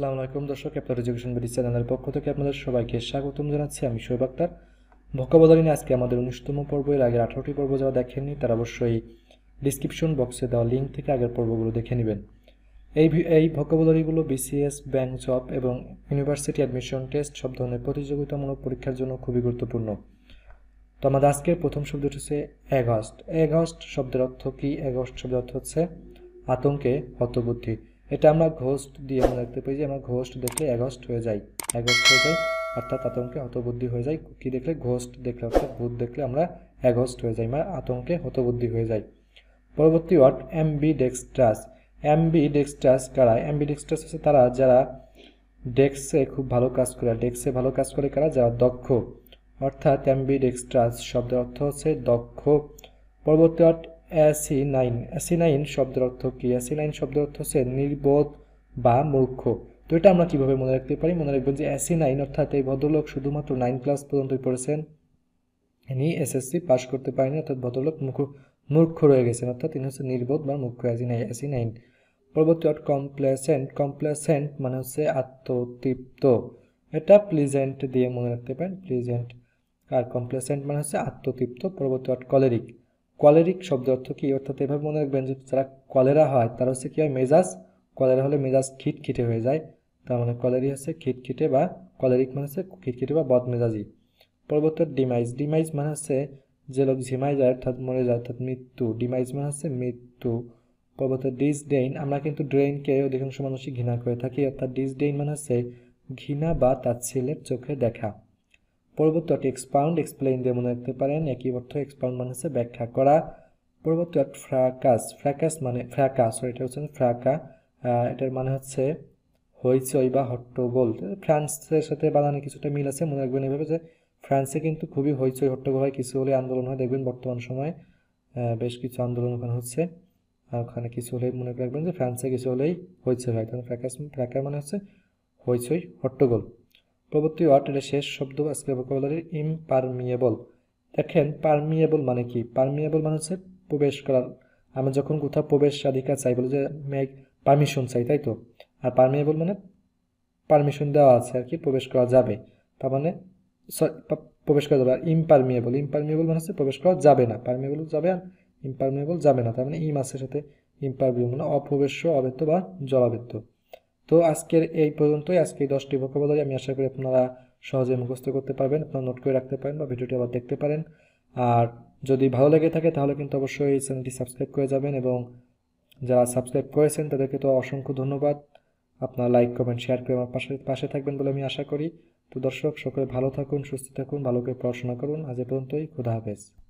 আসসালামু আলাইকুম দর্শক আপনার এডুকেশন বিডি চ্যানেলের পক্ষ থেকে আপনাদের সবাইকে স্বাগতম জানাচ্ছি আমি শোয়েব আক্তার ভক্কাবদারিনে আজকে আমাদের উনিশতম পর্ব এর আগের আঠারোটি পর্ব যারা দেখেননি তারা অবশ্যই ডিসক্রিপশন বক্সে দেওয়া লিঙ্ক থেকে আগের পর্বগুলো দেখে নেবেন এই এই ভক্কাবদারিগুলো বিসিএস ব্যাংক জব এবং ইউনিভার্সিটি অ্যাডমিশন টেস্ট সব ধরনের প্রতিযোগিতামূলক পরীক্ষার জন্য খুবই গুরুত্বপূর্ণ তো আমাদের আজকের প্রথম শব্দটি হচ্ছে অ্যাগস্ট অ্যাগস্ট শব্দের অর্থ কী অ্যাগস্ট শব্দের অর্থ হচ্ছে আতঙ্কে হতবুদ্ধি এটা আমরা ঘোস্ট দিয়ে আমরা দেখতে পাই যে আমরা ঘোস্ট দেখলে অ্যাগস্ট হয়ে যায় অ্যাগস্ট হয়ে যায় অর্থাৎ আতঙ্কে হতবুদ্ধি হয়ে যায় কি দেখলে ঘোস্ট দেখলে অর্থাৎ ভূত দেখলে আমরা অ্যাগস্ট হয়ে যাই মানে আতঙ্কে হতবুদ্ধি হয়ে যায় পরবর্তী ওয়ার্ড অ্যাম্বি ডেক্সট্রাস অ্যাম্বি ডেক্সট্রাস কারা এমবি ডেক্সট্রাস হচ্ছে তারা যারা ডেক্সে খুব ভালো কাজ করে ডেক্সে ভালো কাজ করে কারা যারা দক্ষ অর্থাৎ এমবি ডেক্সট্রাস শব্দের অর্থ হচ্ছে দক্ষ পরবর্তী ওয়ার্ড অ্যাসিনাইন অ্যাসিনাইন শব্দের অর্থ কি অ্যাসিনাইন শব্দের অর্থ হচ্ছে নির্বোধ বা মূর্খ তো এটা আমরা কীভাবে মনে রাখতে পারি মনে রাখবেন যে অ্যাসি নাইন অর্থাৎ এই ভদ্রলোক শুধুমাত্র নাইন ক্লাস পর্যন্তই পড়েছেন ইনি এসএসসি পাশ করতে পারেনি অর্থাৎ ভদ্রলোক মুখ মূর্খ রয়ে গেছেন অর্থাৎ তিনি হচ্ছে নির্বোধ বা মূর্খ অ্যাসি নাই অ্যাসি নাইন পরবর্তী অর্থ কমপ্লেসেন্ট কমপ্লেসেন্ট মানে হচ্ছে আত্মতৃপ্ত এটা প্লিজেন্ট দিয়ে মনে রাখতে পারেন প্লিজেন্ট আর কমপ্লেসেন্ট মানে হচ্ছে আত্মতৃপ্ত পরবর্তী অর্থ কলেরিক কলেরিক শব্দ অর্থ কি অর্থাৎ এভাবে মনে রাখবেন যে যারা কলেরা হয় তার হচ্ছে কী হয় মেজাজ কলেরা হলে মেজাজ খিটখিটে হয়ে যায় তার মানে কলেরি হচ্ছে খিটখিটে বা কলেরিক মানে হচ্ছে খিটখিটে বা বদমেজাজি পরবর্তী ডিমাইজ ডিমাইজ মানে হচ্ছে যে লোক ঝিমাই যায় অর্থাৎ মরে যায় অর্থাৎ মৃত্যু ডিমাইজ মানে হচ্ছে মৃত্যু পরবর্তী ডেইন আমরা কিন্তু ড্রেইনকে অধিকাংশ মানুষই ঘৃণা করে থাকি অর্থাৎ ডেইন মানে হচ্ছে ঘৃণা বা ছেলের চোখে দেখা পরবর্তী অর্থ এক্সপাউন্ড এক্সপ্লেইন দিয়ে মনে রাখতে পারেন একই অর্থ এক্সপাউন্ড মানে হচ্ছে ব্যাখ্যা করা পরবর্তী অর্থ ফ্রাকাস ফ্র্যাকাস মানে ফ্র্যাকা সরি এটা হচ্ছে ফ্র্যাকা এটার মানে হচ্ছে হইচই বা হট্টগোল ফ্রান্সের সাথে বানানে কিছুটা মিল আছে মনে রাখবেন এভাবে যে ফ্রান্সে কিন্তু খুবই হইচই হট্টগোল হয় কিছু হলে আন্দোলন হয় দেখবেন বর্তমান সময়ে বেশ কিছু আন্দোলন ওখানে হচ্ছে আর ওখানে কিছু হলেই মনে রাখবেন যে ফ্রান্সে কিছু হলেই হইচই হয় কারণ ফ্র্যাকাস ফ্র্যাকা মানে হচ্ছে হইচই হট্টগোল প্রবর্তী ওয়ার্ড এটা শেষ শব্দ আজকে ভোকাবুলারি ইমপারমিয়েবল দেখেন পারমিয়েবল মানে কি পারমিয়েবল মানে হচ্ছে প্রবেশ করার আমরা যখন কোথাও প্রবেশ অধিকার চাই বলে যে মেক পারমিশন চাই তাই তো আর পারমিয়েবল মানে পারমিশন দেওয়া আছে আর কি প্রবেশ করা যাবে তার মানে প্রবেশ করা যাবে আর ইমপারমিয়েবল ইমপারমিয়েবল মানে হচ্ছে প্রবেশ করা যাবে না পারমিয়েবল যাবে আর ইমপারমিয়েবল যাবে না তার মানে ইম আসের সাথে ইমপারমিয়েবল মানে অপ্রবেশ্য অবেত্য বা জলাবেত্য তো আজকের এই পর্যন্তই আজকে এই দশটি ভোকাবলারি আমি আশা করি আপনারা সহজে মুখস্থ করতে পারবেন আপনারা নোট করে রাখতে পারেন বা ভিডিওটি আবার দেখতে পারেন আর যদি ভালো লেগে থাকে তাহলে কিন্তু অবশ্যই এই চ্যানেলটি সাবস্ক্রাইব করে যাবেন এবং যারা সাবস্ক্রাইব করেছেন তাদেরকে তো অসংখ্য ধন্যবাদ আপনারা লাইক কমেন্ট শেয়ার করে আমার পাশে পাশে থাকবেন বলে আমি আশা করি তো দর্শক সকলে ভালো থাকুন সুস্থ থাকুন ভালো করে পড়াশোনা করুন আজ এ পর্যন্তই খুদা হাফেজ